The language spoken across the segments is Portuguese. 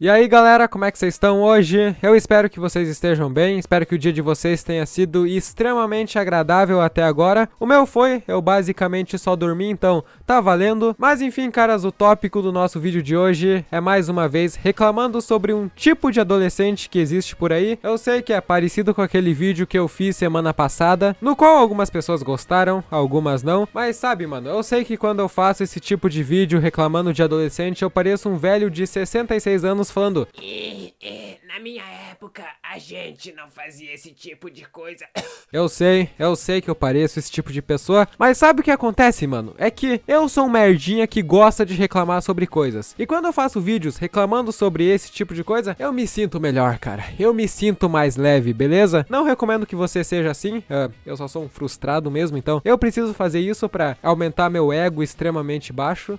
E aí galera, como é que vocês estão hoje? Eu espero que vocês estejam bem, espero que o dia de vocês tenha sido extremamente agradável até agora. O meu foi, eu basicamente só dormi, então tá valendo. Mas enfim, caras, o tópico do nosso vídeo de hoje é mais uma vez reclamando sobre um tipo de adolescente que existe por aí. Eu sei que é parecido com aquele vídeo que eu fiz semana passada, no qual algumas pessoas gostaram, algumas não. Mas sabe, mano, eu sei que quando eu faço esse tipo de vídeo reclamando de adolescente, eu pareço um velho de 66 anos pessoas falando. Na minha época, a gente não fazia esse tipo de coisa. Eu sei, eu sei que eu pareço esse tipo de pessoa, mas sabe o que acontece, mano? É que eu sou um merdinha que gosta de reclamar sobre coisas. E quando eu faço vídeos reclamando sobre esse tipo de coisa, eu me sinto melhor, cara. Eu me sinto mais leve, beleza? Não recomendo que você seja assim. Ah, eu só sou um frustrado mesmo, então eu preciso fazer isso para aumentar meu ego extremamente baixo.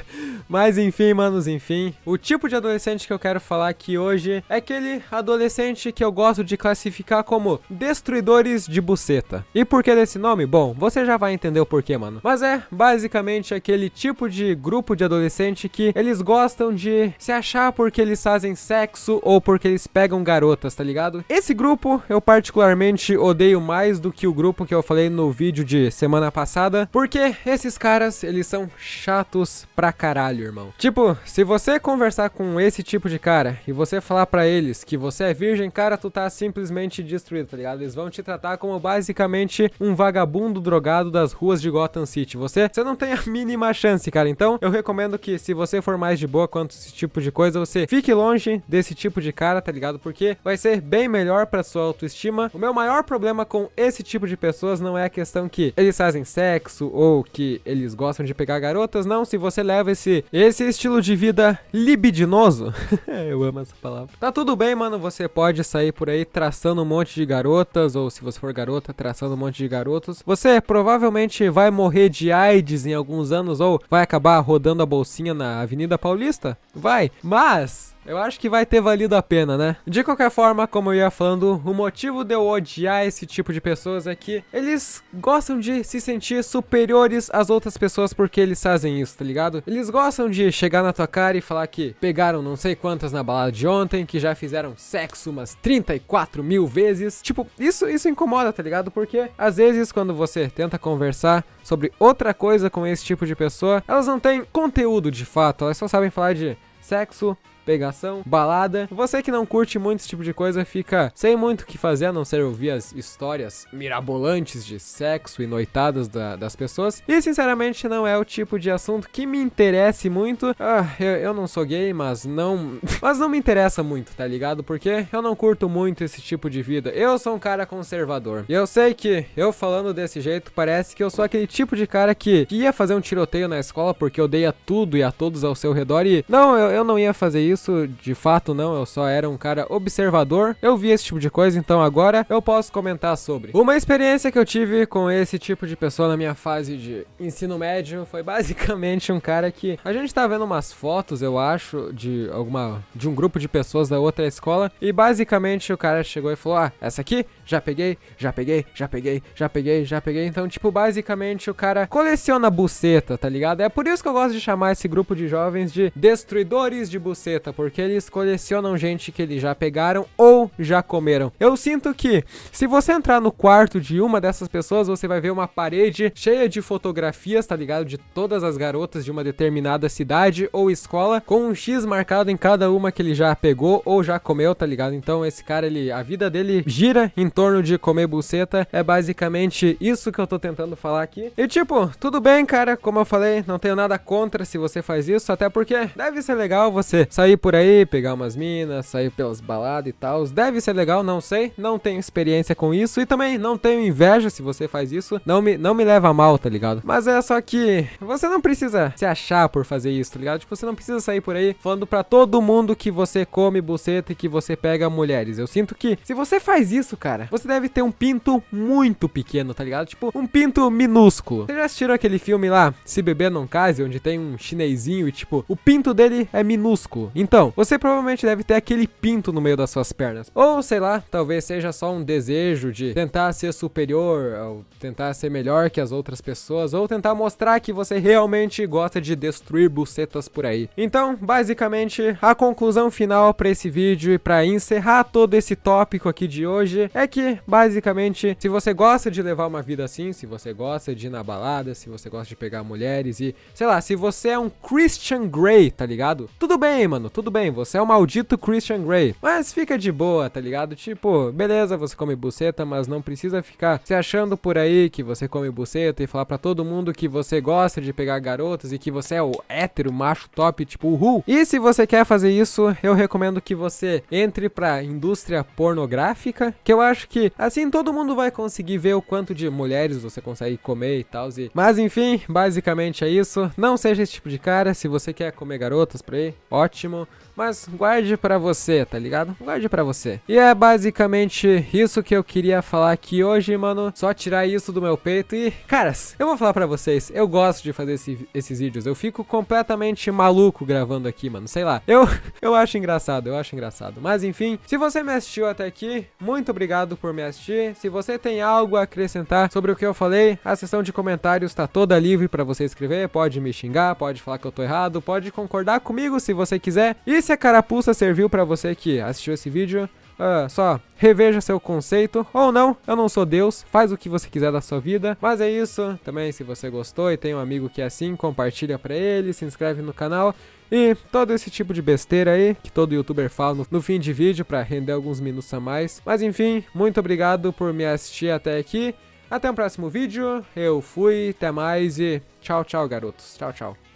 mas enfim, manos, enfim. O tipo de adolescente que eu quero falar aqui hoje é que aquele adolescente que eu gosto de classificar como destruidores de buceta. E por que desse nome? Bom, você já vai entender o porquê, mano. Mas é basicamente aquele tipo de grupo de adolescente que eles gostam de se achar porque eles fazem sexo ou porque eles pegam garotas, tá ligado? Esse grupo eu particularmente odeio mais do que o grupo que eu falei no vídeo de semana passada, porque esses caras, eles são chatos pra caralho, irmão. Tipo, se você conversar com esse tipo de cara e você falar pra ele que você é virgem, cara, tu tá simplesmente destruído, tá ligado? Eles vão te tratar como basicamente um vagabundo drogado das ruas de Gotham City. Você, você não tem a mínima chance, cara. Então, eu recomendo que se você for mais de boa quanto esse tipo de coisa, você fique longe desse tipo de cara, tá ligado? Porque vai ser bem melhor para sua autoestima. O meu maior problema com esse tipo de pessoas não é a questão que eles fazem sexo ou que eles gostam de pegar garotas, não. Se você leva esse esse estilo de vida libidinoso, eu amo essa palavra. Tá tudo tudo bem, mano, você pode sair por aí traçando um monte de garotas, ou se você for garota, traçando um monte de garotos. Você provavelmente vai morrer de AIDS em alguns anos, ou vai acabar rodando a bolsinha na Avenida Paulista? Vai, mas eu acho que vai ter valido a pena, né? De qualquer forma, como eu ia falando, o motivo de eu odiar esse tipo de pessoas é que eles gostam de se sentir superiores às outras pessoas porque eles fazem isso, tá ligado? Eles gostam de chegar na tua cara e falar que pegaram não sei quantas na balada de ontem, que já fizeram sexo umas 34 mil vezes. Tipo, isso, isso incomoda, tá ligado? Porque às vezes quando você tenta conversar sobre outra coisa com esse tipo de pessoa, elas não têm conteúdo de fato, elas só sabem falar de sexo, pegação, balada. Você que não curte muito esse tipo de coisa fica sem muito o que fazer a não ser ouvir as histórias mirabolantes de sexo e noitadas da, das pessoas. E sinceramente não é o tipo de assunto que me interesse muito. Ah, eu, eu não sou gay, mas não. mas não me interessa muito, tá ligado? Porque eu não curto muito esse tipo de vida. Eu sou um cara conservador. E eu sei que eu falando desse jeito parece que eu sou aquele tipo de cara que, que ia fazer um tiroteio na escola porque odeia tudo e a todos ao seu redor. E não, eu, eu não ia fazer isso isso de fato não, eu só era um cara observador. Eu vi esse tipo de coisa, então agora eu posso comentar sobre. Uma experiência que eu tive com esse tipo de pessoa na minha fase de ensino médio foi basicamente um cara que a gente tá vendo umas fotos, eu acho, de alguma de um grupo de pessoas da outra escola e basicamente o cara chegou e falou: "Ah, essa aqui já peguei, já peguei, já peguei, já peguei, já peguei". Então, tipo, basicamente o cara coleciona buceta, tá ligado? É por isso que eu gosto de chamar esse grupo de jovens de destruidores de buceta treta, porque eles colecionam gente que eles já pegaram ou já comeram. Eu sinto que se você entrar no quarto de uma dessas pessoas, você vai ver uma parede cheia de fotografias, tá ligado? De todas as garotas de uma determinada cidade ou escola, com um X marcado em cada uma que ele já pegou ou já comeu, tá ligado? Então esse cara, ele, a vida dele gira em torno de comer buceta. É basicamente isso que eu tô tentando falar aqui. E tipo, tudo bem, cara, como eu falei, não tenho nada contra se você faz isso, até porque deve ser legal você sair sair por aí, pegar umas minas, sair pelas baladas e tal. Deve ser legal, não sei. Não tenho experiência com isso. E também não tenho inveja se você faz isso. Não me, não me leva a mal, tá ligado? Mas é só que você não precisa se achar por fazer isso, tá ligado? Tipo, você não precisa sair por aí falando pra todo mundo que você come buceta e que você pega mulheres. Eu sinto que se você faz isso, cara, você deve ter um pinto muito pequeno, tá ligado? Tipo, um pinto minúsculo. Você já assistiu aquele filme lá, Se Beber Não Case, onde tem um chinesinho e, tipo, o pinto dele é minúsculo. Então, você provavelmente deve ter aquele pinto no meio das suas pernas. Ou sei lá, talvez seja só um desejo de tentar ser superior, ou tentar ser melhor que as outras pessoas, ou tentar mostrar que você realmente gosta de destruir bucetas por aí. Então, basicamente, a conclusão final para esse vídeo e para encerrar todo esse tópico aqui de hoje é que, basicamente, se você gosta de levar uma vida assim, se você gosta de ir na balada, se você gosta de pegar mulheres e, sei lá, se você é um Christian Grey, tá ligado? Tudo bem, mano tudo bem, você é o maldito Christian Grey. Mas fica de boa, tá ligado? Tipo, beleza, você come buceta, mas não precisa ficar se achando por aí que você come buceta e falar para todo mundo que você gosta de pegar garotas e que você é o hétero, macho top, tipo, uhul. E se você quer fazer isso, eu recomendo que você entre pra indústria pornográfica, que eu acho que assim todo mundo vai conseguir ver o quanto de mulheres você consegue comer e tal. E... Mas enfim, basicamente é isso. Não seja esse tipo de cara. Se você quer comer garotas por aí, ótimo. Mas guarde para você, tá ligado? Guarde para você. E é basicamente isso que eu queria falar aqui hoje, mano. Só tirar isso do meu peito e, caras, eu vou falar para vocês, eu gosto de fazer esse, esses vídeos. Eu fico completamente maluco gravando aqui, mano. Sei lá. Eu eu acho engraçado, eu acho engraçado. Mas enfim, se você me assistiu até aqui, muito obrigado por me assistir. Se você tem algo a acrescentar sobre o que eu falei, a seção de comentários tá toda livre para você escrever, pode me xingar, pode falar que eu tô errado, pode concordar comigo se você quiser é. E se a carapuça serviu para você que assistiu esse vídeo, Uh, só reveja seu conceito ou não, eu não sou Deus, faz o que você quiser da sua vida. Mas é isso, também se você gostou e tem um amigo que é assim, compartilha para ele, se inscreve no canal e todo esse tipo de besteira aí que todo youtuber fala no, no fim de vídeo para render alguns minutos a mais. Mas enfim, muito obrigado por me assistir até aqui. Até o próximo vídeo, eu fui, até mais e tchau, tchau, garotos. Tchau, tchau.